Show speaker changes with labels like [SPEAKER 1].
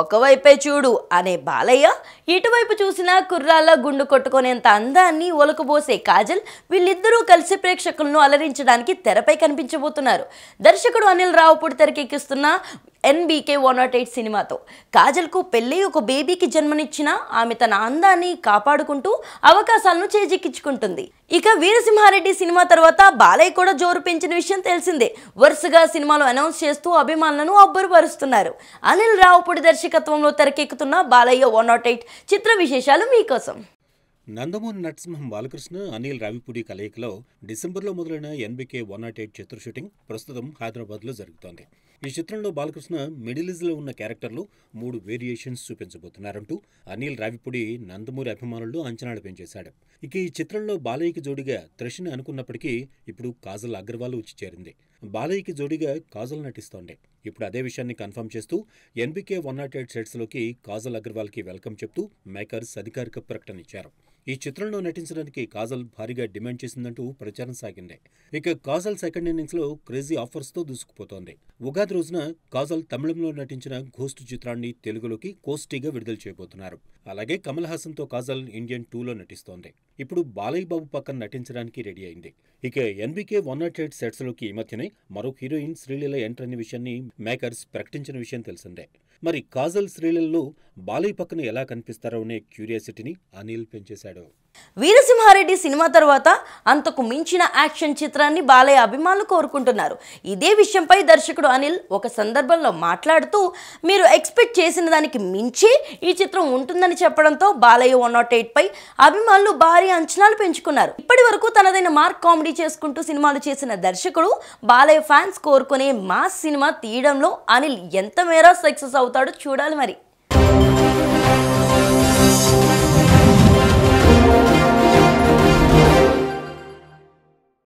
[SPEAKER 1] ఒకవైపే చూడు అనే బాలయ్య ఇటువైపు చూసినా కుర్రాల్లో గుండు కొట్టుకునేంత అందాన్ని ఒలకబోసే కాజల్ వీళ్ళిద్దరూ కలిసి ప్రేక్షకులను అలరించడానికి తెరపై కనిపించబోతున్నారు దర్శకుడు అనిల్ రావుపూడి తెరకెక్కిస్తున్న ఎన్బీకే వన్ నాట్ ఎయిట్ సినిమాతో కాజల్కు పెళ్ళి ఒక బేబీకి జన్మనిచ్చిన ఆమె తన అందాన్ని కాపాడుకుంటూ అవకాశాలను చేజిక్కించుకుంటుంది ఇక వీరసింహారెడ్డి సినిమా తర్వాత బాలయ్య కూడా జోరు పెంచిన విషయం తెలిసిందే వరుసగా సినిమాలు అనౌన్స్ చేస్తూ అభిమానులను పరుస్తున్నారు అనిల్ రావుపూడి దర్శకత్వంలో తెరకెక్కుతున్న బాలయ్య వన్ నాట్ ఎయిట్ చిత్ర విశేషాలు మీకోసం
[SPEAKER 2] నందమూరి నరసింహం బాలకృష్ణ అనిల్ రావిపూడి కలయికలో డిసెంబర్లో మొదలైన ఎన్బికే వన్ నాట్ ఎయిట్ చిత్ర షూటింగ్ ప్రస్తుతం హైదరాబాద్లో జరుగుతోంది ఈ చిత్రంలో బాలకృష్ణ మిడిలిజ్లో ఉన్న క్యారెక్టర్లు మూడు వేరియేషన్స్ చూపించబోతున్నారంటూ అనిల్ రావిపూడి నందమూరి అభిమానులు అంచనాలు పెంచేశాడు ఇక ఈ చిత్రంలో బాలయ్యకి జోడిగా త్రిషిని అనుకున్నప్పటికీ ఇప్పుడు కాజల్ అగర్వాల్ వచ్చి చేరింది బాలయ్యకి జోడిగా కాజల్ నటిస్తోంది ఇప్పుడు అదే విషయాన్ని కన్ఫర్మ్ చేస్తూ ఎన్బీకే వన్ నాట్ ఎయిట్ సెట్స్లోకి కాజల్ అగర్వాల్కి వెల్కమ్ చెప్తూ మేకర్స్ అధికారిక ప్రకటన ఇచ్చారు ఈ చిత్రంలో నటించడానికి కాజల్ భారీగా డిమాండ్ చేసిందంటూ ప్రచారం సాగింది ఇక కాజల్ సెకండ్ లో క్రేజీ ఆఫర్స్తో దూసుకుపోతోంది ఉగాది రోజున కాజల్ తమిళంలో నటించిన ఘోస్ట్ చిత్రాన్ని తెలుగులోకి కోస్టీగా విడుదల చేయబోతున్నారు అలాగే కమల్ హాసన్తో కాజల్ ఇండియన్ టూలో నటిస్తోంది ఇప్పుడు బాలయ్య బాబు పక్కన నటించడానికి రెడీ అయింది ఇక ఎన్బీకే వన్ నాట్ ఎయిట్ సెట్స్లోకి ఈ మధ్యనే మరో హీరోయిన్ శ్రీలీల ఎంటర్ అనే విషయాన్ని మేకర్స్ ప్రకటించిన విషయం తెలిసిందే మరి కాజల్ శ్రీలల్లో బాలయ్య పక్కన ఎలా కనిపిస్తారో అనే క్యూరియాసిటీని అనిల్ పెంచేశాడు
[SPEAKER 1] వీరసింహారెడ్డి సినిమా తర్వాత అంతకు మించిన యాక్షన్ చిత్రాన్ని బాలయ్య అభిమానులు కోరుకుంటున్నారు ఇదే విషయంపై దర్శకుడు అనిల్ ఒక సందర్భంలో మాట్లాడుతూ మీరు ఎక్స్పెక్ట్ చేసిన దానికి మించి ఈ చిత్రం ఉంటుందని చెప్పడంతో బాలయ్య వన్ నాట్ ఎయిట్ పై అభిమానులు భారీ అంచనాలు పెంచుకున్నారు ఇప్పటి వరకు తనదైన మార్క్ కామెడీ చేసుకుంటూ సినిమాలు చేసిన దర్శకుడు బాలయ్య ఫ్యాన్స్ కోరుకునే మాస్ సినిమా తీయడంలో అనిల్ ఎంత మేర సక్సెస్ అవుతాడో చూడాలి మరి